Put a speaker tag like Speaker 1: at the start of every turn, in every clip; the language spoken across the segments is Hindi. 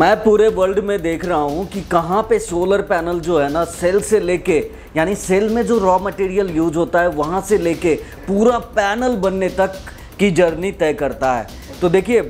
Speaker 1: मैं पूरे वर्ल्ड में देख रहा हूँ कि कहाँ पे सोलर पैनल जो है ना सेल से लेके यानी सेल में जो रॉ मटेरियल यूज होता है वहाँ से लेके पूरा पैनल बनने तक की जर्नी तय करता है तो देखिए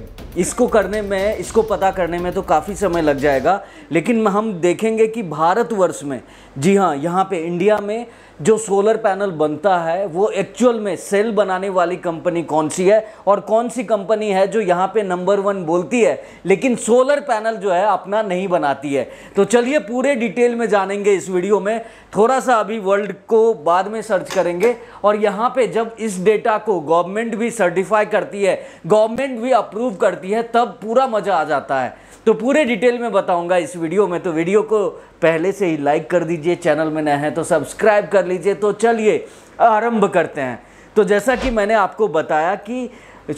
Speaker 1: इसको करने में इसको पता करने में तो काफ़ी समय लग जाएगा लेकिन हम देखेंगे कि भारतवर्ष में जी हाँ यहाँ पे इंडिया में जो सोलर पैनल बनता है वो एक्चुअल में सेल बनाने वाली कंपनी कौन सी है और कौन सी कंपनी है जो यहाँ पे नंबर वन बोलती है लेकिन सोलर पैनल जो है अपना नहीं बनाती है तो चलिए पूरे डिटेल में जानेंगे इस वीडियो में थोड़ा सा अभी वर्ल्ड को बाद में सर्च करेंगे और यहाँ पे जब इस डेटा को गवर्नमेंट भी सर्टिफाई करती है गवर्नमेंट भी अप्रूव करती है तब पूरा मज़ा आ जाता है तो पूरे डिटेल में बताऊंगा इस वीडियो में तो वीडियो को पहले से ही लाइक कर दीजिए चैनल में नए हैं तो सब्सक्राइब कर लीजिए तो चलिए आरंभ करते हैं तो जैसा कि मैंने आपको बताया कि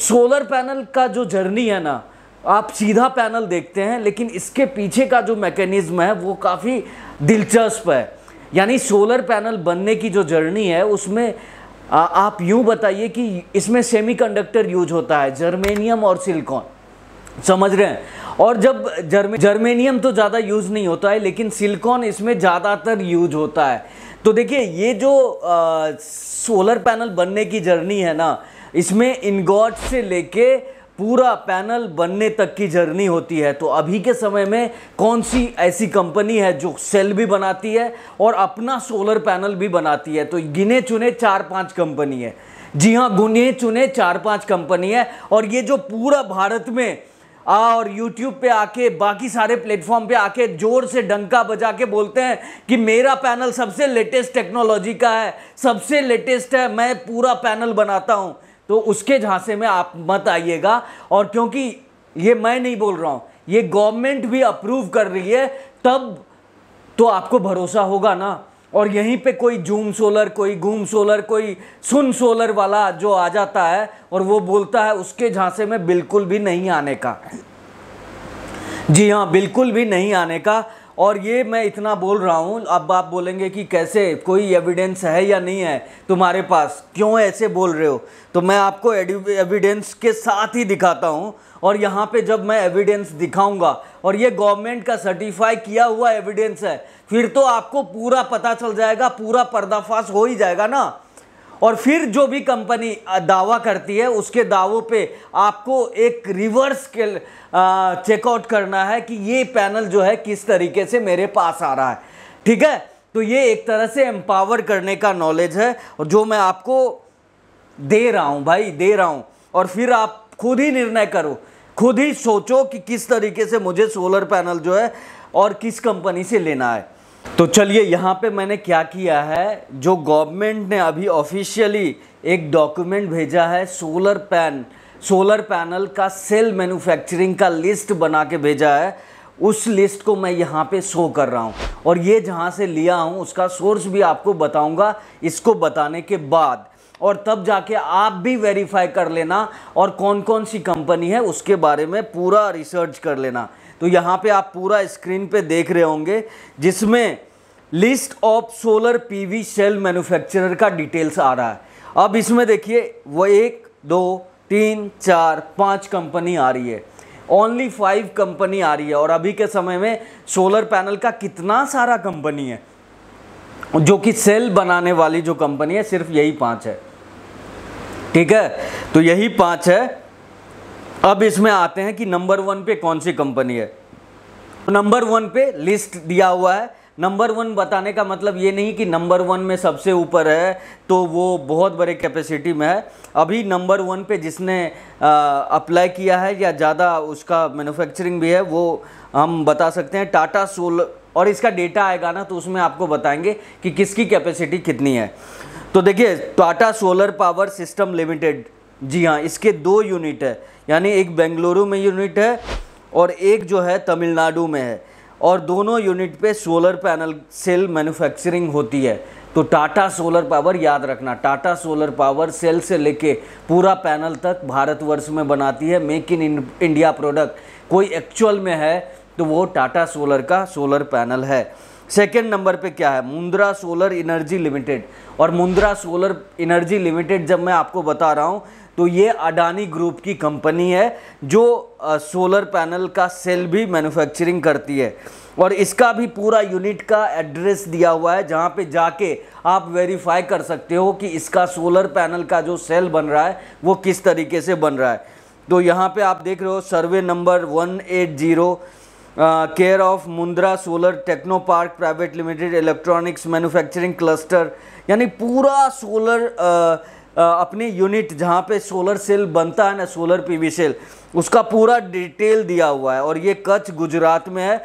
Speaker 1: सोलर पैनल का जो जर्नी है ना आप सीधा पैनल देखते हैं लेकिन इसके पीछे का जो मैकेनिज़्म है वो काफ़ी दिलचस्प है यानी सोलर पैनल बनने की जो जर्नी है उसमें आप यूँ बताइए कि इसमें सेमीकंडक्टर यूज होता है जर्मेनियम और सिलिकॉन समझ रहे हैं और जब जर्मे जर्मेनियम तो ज़्यादा यूज़ नहीं होता है लेकिन सिलिकॉन इसमें ज़्यादातर यूज होता है तो देखिए ये जो आ, सोलर पैनल बनने की जर्नी है ना इसमें इनगॉट से लेके पूरा पैनल बनने तक की जर्नी होती है तो अभी के समय में कौन सी ऐसी कंपनी है जो सेल भी बनाती है और अपना सोलर पैनल भी बनाती है तो गिने चुने चार पांच कंपनी है जी हाँ गुने चुने चार पांच कंपनी है और ये जो पूरा भारत में और यूट्यूब पे आके बाकी सारे प्लेटफॉर्म पे आके जोर से डंका बजा के बोलते हैं कि मेरा पैनल सबसे लेटेस्ट टेक्नोलॉजी का है सबसे लेटेस्ट है मैं पूरा पैनल बनाता हूँ तो उसके झांसे में आप मत आइएगा और क्योंकि ये मैं नहीं बोल रहा हूँ ये गवर्नमेंट भी अप्रूव कर रही है तब तो आपको भरोसा होगा ना और यहीं पे कोई जूम सोलर कोई घूम सोलर कोई सुन सोलर वाला जो आ जाता है और वो बोलता है उसके झांसे में बिल्कुल भी नहीं आने का जी हाँ बिल्कुल भी नहीं आने का और ये मैं इतना बोल रहा हूँ अब आप बोलेंगे कि कैसे कोई एविडेंस है या नहीं है तुम्हारे पास क्यों ऐसे बोल रहे हो तो मैं आपको एविडेंस के साथ ही दिखाता हूँ और यहाँ पे जब मैं एविडेंस दिखाऊंगा और ये गवर्नमेंट का सर्टिफाई किया हुआ एविडेंस है फिर तो आपको पूरा पता चल जाएगा पूरा पर्दाफाश हो ही जाएगा ना और फिर जो भी कंपनी दावा करती है उसके दावों पे आपको एक रिवर्स के चेकआउट करना है कि ये पैनल जो है किस तरीके से मेरे पास आ रहा है ठीक है तो ये एक तरह से एम्पावर करने का नॉलेज है और जो मैं आपको दे रहा हूँ भाई दे रहा हूँ और फिर आप खुद ही निर्णय करो खुद ही सोचो कि किस तरीके से मुझे सोलर पैनल जो है और किस कंपनी से लेना है तो चलिए यहाँ पे मैंने क्या किया है जो गवर्नमेंट ने अभी ऑफिशियली एक डॉक्यूमेंट भेजा है सोलर पैन सोलर पैनल का सेल मैन्युफैक्चरिंग का लिस्ट बना के भेजा है उस लिस्ट को मैं यहाँ पे शो कर रहा हूँ और ये जहाँ से लिया हूँ उसका सोर्स भी आपको बताऊँगा इसको बताने के बाद और तब जाके आप भी वेरीफाई कर लेना और कौन कौन सी कंपनी है उसके बारे में पूरा रिसर्च कर लेना तो यहाँ पे आप पूरा स्क्रीन पे देख रहे होंगे जिसमें list of solar PV cell manufacturer का डिटेल्स आ रहा है अब इसमें देखिए वो एक दो तीन चार पाँच कंपनी आ रही है ओनली फाइव कंपनी आ रही है और अभी के समय में सोलर पैनल का कितना सारा कंपनी है जो कि सेल बनाने वाली जो कंपनी है सिर्फ यही पांच है ठीक है तो यही पांच है अब इसमें आते हैं कि नंबर वन पे कौन सी कंपनी है तो नंबर वन पे लिस्ट दिया हुआ है नंबर वन बताने का मतलब ये नहीं कि नंबर वन में सबसे ऊपर है तो वो बहुत बड़े कैपेसिटी में है अभी नंबर वन पे जिसने अप्लाई किया है या ज़्यादा उसका मैन्युफैक्चरिंग भी है वो हम बता सकते हैं टाटा सोलर और इसका डेटा आएगा ना तो उसमें आपको बताएंगे कि किसकी कैपेसिटी कितनी है तो देखिए Tata solar power system limited जी हाँ इसके दो यूनिट है यानी एक बेंगलुरु में यूनिट है और एक जो है तमिलनाडु में है और दोनों यूनिट पे सोलर पैनल सेल मैन्युफैक्चरिंग होती है तो टाटा सोलर पावर याद रखना टाटा सोलर पावर सेल से लेके पूरा पैनल तक भारतवर्ष में बनाती है मेक इन इंडिया प्रोडक्ट कोई एक्चुअल में है तो वो टाटा सोलर का सोलर पैनल है सेकेंड नंबर पे क्या है मुंद्रा सोलर एनर्जी लिमिटेड और मुंद्रा सोलर एनर्जी लिमिटेड जब मैं आपको बता रहा हूँ तो ये अडानी ग्रुप की कंपनी है जो सोलर पैनल का सेल भी मैन्युफैक्चरिंग करती है और इसका भी पूरा यूनिट का एड्रेस दिया हुआ है जहाँ पे जाके आप वेरीफाई कर सकते हो कि इसका सोलर पैनल का जो सेल बन रहा है वो किस तरीके से बन रहा है तो यहाँ पर आप देख रहे हो survey number one eight zero care of Mundra solar techno park private limited electronics manufacturing cluster यानी पूरा सोलर uh, uh, अपनी यूनिट जहाँ पे सोलर सेल बनता है ना सोलर पीवी सेल उसका पूरा डिटेल दिया हुआ है और ये कच्छ गुजरात में है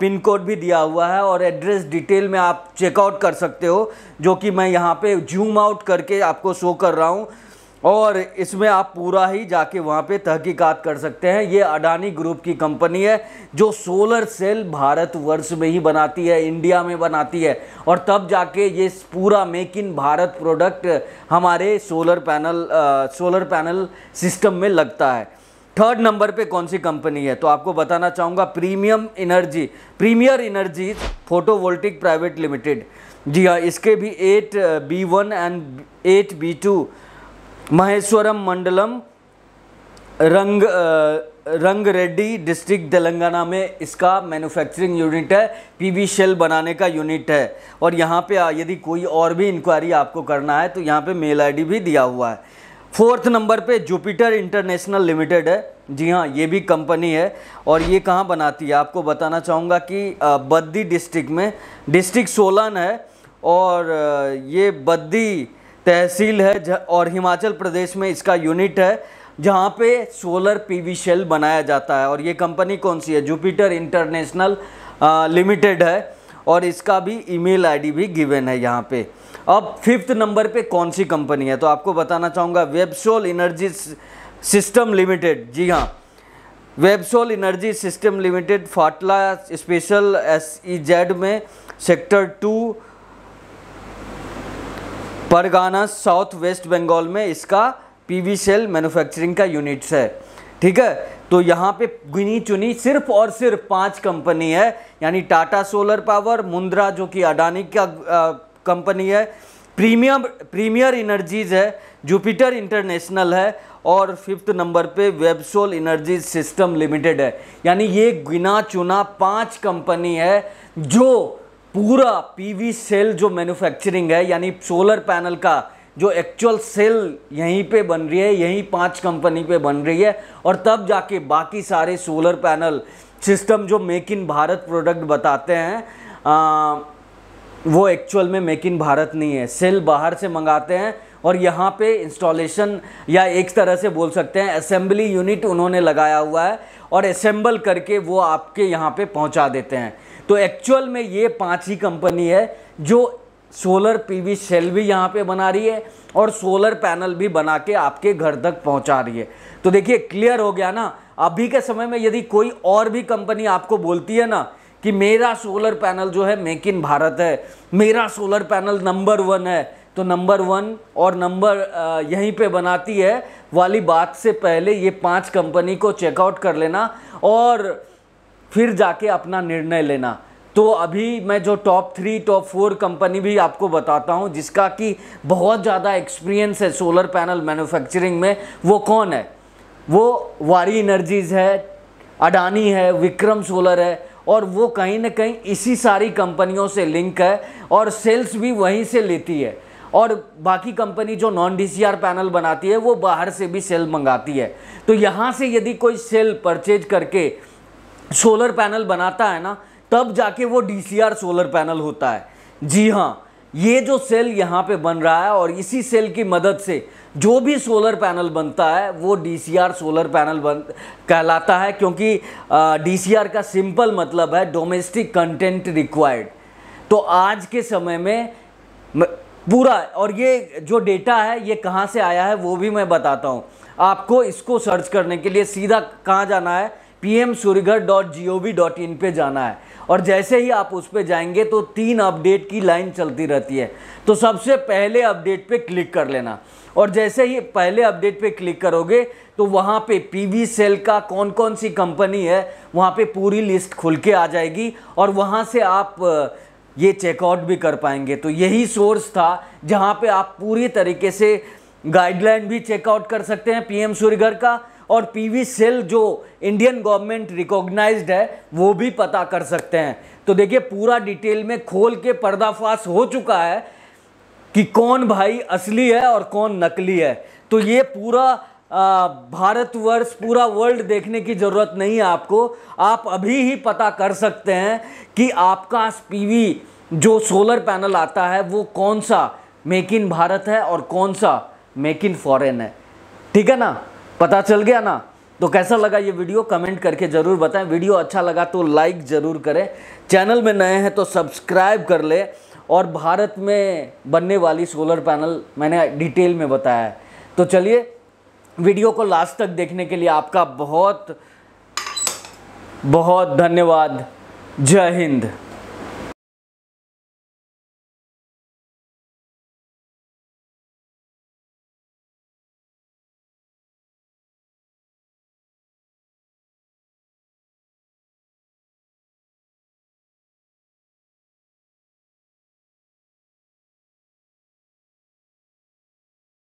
Speaker 1: पिन uh, कोड भी दिया हुआ है और एड्रेस डिटेल में आप चेकआउट कर सकते हो जो कि मैं यहाँ पे जूम आउट करके आपको शो कर रहा हूँ और इसमें आप पूरा ही जाके वहाँ पे तहकीकात कर सकते हैं ये अडानी ग्रुप की कंपनी है जो सोलर सेल भारतवर्ष में ही बनाती है इंडिया में बनाती है और तब जाके ये पूरा मेक इन भारत प्रोडक्ट हमारे सोलर पैनल आ, सोलर पैनल सिस्टम में लगता है थर्ड नंबर पे कौन सी कंपनी है तो आपको बताना चाहूँगा premium energy premier energy photo private limited जी हाँ इसके भी eight B one and eight B two Maheshwaram Mandalam Ranga Ranga Reddy district Telangana में इसका मैन्युफैक्चरिंग यूनिट है पीवी शेल बनाने का यूनिट है और यहाँ पे यदि कोई और भी इंक्वायरी आपको करना है तो यहाँ पे मेल आईडी भी दिया हुआ है फोर्थ नंबर पे जुपिटर इंटरनेशनल लिमिटेड है जी हाँ ये भी कंपनी है और ये कहाँ बनाती है आपको बताना चाहूँगा कि बद्दी डिस्ट्रिक्ट में डिस्ट्रिक्ट सोलन है और ये बद्दी तहसील है और हिमाचल प्रदेश में इसका यूनिट है जहाँ पे सोलर पीवी शेल बनाया जाता है और ये कंपनी कौन सी है जुपिटर इंटरनेशनल लिमिटेड है और इसका भी ईमेल आईडी भी गिवन है यहाँ पे अब फिफ्थ नंबर पे कौन सी कंपनी है तो आपको बताना चाहूँगा वेबसोल एनर्जी सिस्टम लिमिटेड जी हाँ वेबसोल एनर्जी सिस्टम लिमिटेड फाटला स्पेशल एस ई जेड में sector two Pargana south west Bengal में इसका पीवी सेल मैन्युफैक्चरिंग का यूनिट्स है ठीक है तो यहाँ पे गिनी चुनी सिर्फ और सिर्फ पांच कंपनी है यानी टाटा सोलर पावर मुंद्रा जो कि अडानी का कंपनी है प्रीमियम प्रीमियर इनर्जीज है जुपिटर इंटरनेशनल है और फिफ्थ नंबर पे वेबसोल इनर्जी सिस्टम लिमिटेड है यानी ये गिना चुना पांच कंपनी है जो पूरा पीवी सेल जो मैन्युफैक्चरिंग है यानी सोलर पैनल का जो एक्चुअल सेल यहीं पे बन रही है यहीं पांच कंपनी पे बन रही है और तब जाके बाकी सारे सोलर पैनल सिस्टम जो मेक इन भारत प्रोडक्ट बताते हैं आ, वो एक्चुअल में मेक इन भारत नहीं है सेल बाहर से मंगाते हैं और यहाँ पे इंस्टॉलेशन या एक तरह से बोल सकते हैं असेंबली यूनिट उन्होंने लगाया हुआ है और असेंबल करके वो आपके यहाँ पे पहुँचा देते हैं तो एक्चुअल में ये पांच ही कंपनी है जो सोलर पीवी सेल भी यहाँ पे बना रही है और सोलर पैनल भी बना के आपके घर तक पहुँचा रही है तो देखिए क्लियर हो गया ना अभी के समय में यदि कोई और भी कंपनी आपको बोलती है ना कि मेरा सोलर पैनल जो है मेक इन भारत है मेरा सोलर पैनल नंबर वन है तो नंबर वन और नंबर यहीं पे बनाती है वाली बात से पहले ये पांच कंपनी को चेकआउट कर लेना और फिर जाके अपना निर्णय लेना तो अभी मैं जो top three top four company भी आपको बताता हूँ जिसका कि बहुत ज़्यादा एक्सपीरियंस है सोलर पैनल मैन्युफैक्चरिंग में वो कौन है वो वारी एनर्जीज़ है अडानी है विक्रम सोलर है और वो कहीं ना कहीं इसी सारी कंपनियों से लिंक है और सेल्स भी वहीं से लेती है और बाकी कंपनी जो नॉन डीसीआर पैनल बनाती है वो बाहर से भी सेल मंगाती है तो यहाँ से यदि कोई सेल परचेज करके सोलर पैनल बनाता है ना तब जाके वो डीसीआर सोलर पैनल होता है जी हाँ ये जो सेल यहाँ पे बन रहा है और इसी सेल की मदद से जो भी सोलर पैनल बनता है वो डीसीआर सोलर पैनल बन कहलाता है क्योंकि डीसीआर का सिंपल मतलब है डोमेस्टिक कंटेंट रिक्वायर्ड तो आज के समय में पूरा और ये जो डेटा है ये कहाँ से आया है वो भी मैं बताता हूँ आपको इसको सर्च करने के लिए सीधा कहाँ जाना है P M Suryaghar dot G O V dot in पर जाना है और जैसे ही आप उस पर जाएंगे तो तीन अपडेट की लाइन चलती रहती है तो सबसे पहले अपडेट पे क्लिक कर लेना और जैसे ही पहले अपडेट पे क्लिक करोगे तो वहाँ पे पीवी सेल का कौन कौन सी कंपनी है वहाँ पे पूरी लिस्ट खुल के आ जाएगी और वहाँ से आप ये चेकआउट भी कर पाएंगे तो यही सोर्स था जहाँ पे आप पूरी तरीके से गाइडलाइन भी चेकआउट कर सकते हैं पीएम सूर्यघर का और पीवी सेल जो इंडियन गवर्नमेंट रिकॉग्नाइज्ड है वो भी पता कर सकते हैं तो देखिए पूरा डिटेल में खोल के पर्दाफाश हो चुका है कि कौन भाई असली है और कौन नकली है तो ये पूरा भारतवर्ष पूरा वर्ल्ड देखने की ज़रूरत नहीं है आपको आप अभी ही पता कर सकते हैं कि आपका पीवी जो सोलर पैनल आता है वो कौन सा मेक इन भारत है और कौन सा मेक इन फॉरेन है ठीक है ना पता चल गया ना तो कैसा लगा ये वीडियो कमेंट करके ज़रूर बताएं वीडियो अच्छा लगा तो लाइक ज़रूर करें चैनल में नए हैं तो सब्सक्राइब कर ले और भारत में बनने वाली सोलर पैनल मैंने डिटेल में बताया है तो चलिए वीडियो को लास्ट तक देखने के लिए आपका बहुत बहुत धन्यवाद जय हिंद